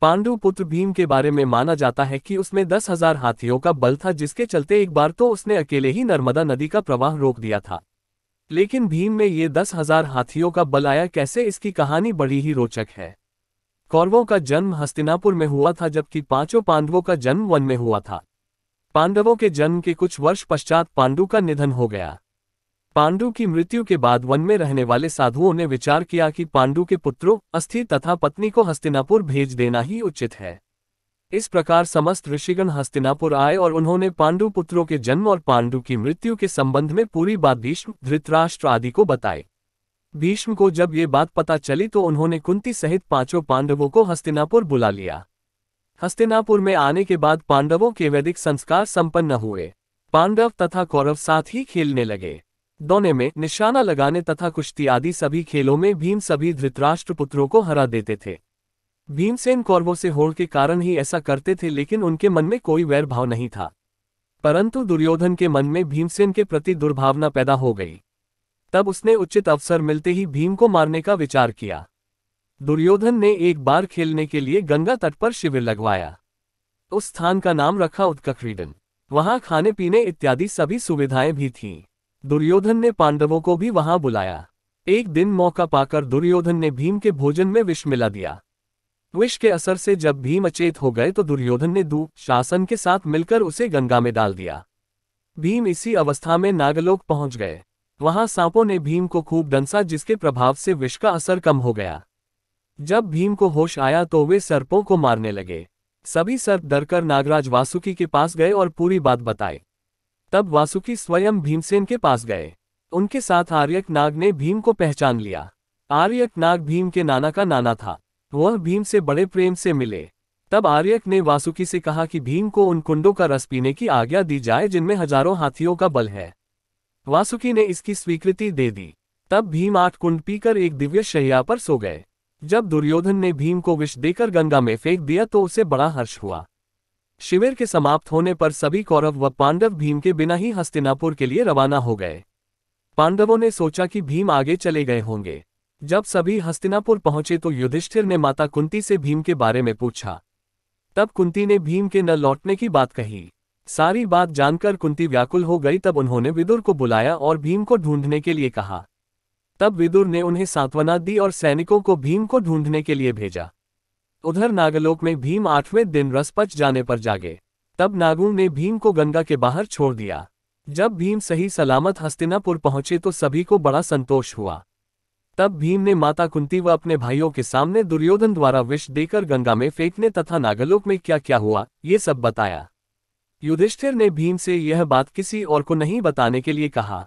पांडु पुत्र भीम के बारे में माना जाता है कि उसमें दस हजार हाथियों का बल था जिसके चलते एक बार तो उसने अकेले ही नर्मदा नदी का प्रवाह रोक दिया था लेकिन भीम में ये दस हजार हाथियों का बल आया कैसे इसकी कहानी बड़ी ही रोचक है कौरवों का जन्म हस्तिनापुर में हुआ था जबकि पांचों पांडवों का जन्म वन में हुआ था पांडवों के जन्म के कुछ वर्ष पश्चात पांडु का निधन हो गया पांडु की मृत्यु के बाद वन में रहने वाले साधुओं ने विचार किया कि पांडु के पुत्रों अस्थि तथा पत्नी को हस्तिनापुर भेज देना ही उचित है इस प्रकार समस्त ऋषिगण हस्तिनापुर आए और उन्होंने पांडु पुत्रों के जन्म और पांडु की मृत्यु के संबंध में पूरी बात भीष्म धृतराष्ट्र आदि को बताए भीष्म को जब ये बात पता चली तो उन्होंने कुंती सहित पांचों पांडवों को हस्तिनापुर बुला लिया हस्तिनापुर में आने के बाद पांडवों के वैदिक संस्कार संपन्न हुए पांडव तथा कौरव साथ ही खेलने लगे दोने में निशाना लगाने तथा कुश्ती आदि सभी खेलों में भीम सभी धृतराष्ट्र पुत्रों को हरा देते थे भीमसेन कौरवों से होड़ के कारण ही ऐसा करते थे लेकिन उनके मन में कोई वैर भाव नहीं था परंतु दुर्योधन के मन में भीमसेन के प्रति दुर्भावना पैदा हो गई तब उसने उचित अवसर मिलते ही भीम को मारने का विचार किया दुर्योधन ने एक बार खेलने के लिए गंगा तट पर शिविर लगवाया उस स्थान का नाम रखा उत्कक्रीडन वहां खाने पीने इत्यादि सभी सुविधाएं भी थीं दुर्योधन ने पांडवों को भी वहां बुलाया एक दिन मौका पाकर दुर्योधन ने भीम के भोजन में विष मिला दिया विष के असर से जब भीम अचेत हो गए तो दुर्योधन ने दू शासन के साथ मिलकर उसे गंगा में डाल दिया भीम इसी अवस्था में नागलोक पहुंच गए वहां सांपों ने भीम को खूब डंसा जिसके प्रभाव से विष का असर कम हो गया जब भीम को होश आया तो वे सर्पों को मारने लगे सभी सर्प डरकर नागराज वासुकी के पास गए और पूरी बात बताई तब वासुकी स्वयं भीमसेन के पास गए उनके साथ आर्यक नाग ने भीम को पहचान लिया आर्यक नाग भीम के नाना का नाना था वह भीम से बड़े प्रेम से मिले तब आर्यक ने वासुकी से कहा कि भीम को उन कुंडों का रस पीने की आज्ञा दी जाए जिनमें हजारों हाथियों का बल है वासुकी ने इसकी स्वीकृति दे दी तब भीम आठ कुंड पीकर एक दिव्य शैया पर सो गए जब दुर्योधन ने भीम को विष देकर गंगा में फेंक दिया तो उसे बड़ा हर्ष हुआ शिविर के समाप्त होने पर सभी कौरव व पांडव भीम के बिना ही हस्तिनापुर के लिए रवाना हो गए पांडवों ने सोचा कि भीम आगे चले गए होंगे जब सभी हस्तिनापुर पहुंचे तो युधिष्ठिर ने माता कुंती से भीम के बारे में पूछा तब कुंती ने भीम के न लौटने की बात कही सारी बात जानकर कुंती व्याकुल हो गई तब उन्होंने विदुर को बुलाया और भीम को ढूंढने के लिए कहा तब विदुर ने उन्हें सांत्वना दी और सैनिकों को भीम को ढूंढने के लिए भेजा उधर नागलोक में भीम आठवें दिन रसपच जाने पर जागे तब नागू ने भीम को गंगा के बाहर छोड़ दिया जब भीम सही सलामत हस्तिनापुर पहुंचे तो सभी को बड़ा संतोष हुआ तब भीम ने माता कुंती व अपने भाइयों के सामने दुर्योधन द्वारा विष देकर गंगा में फेंकने तथा नागलोक में क्या क्या हुआ ये सब बताया युधिष्ठिर ने भीम से यह बात किसी और को नहीं बताने के लिए कहा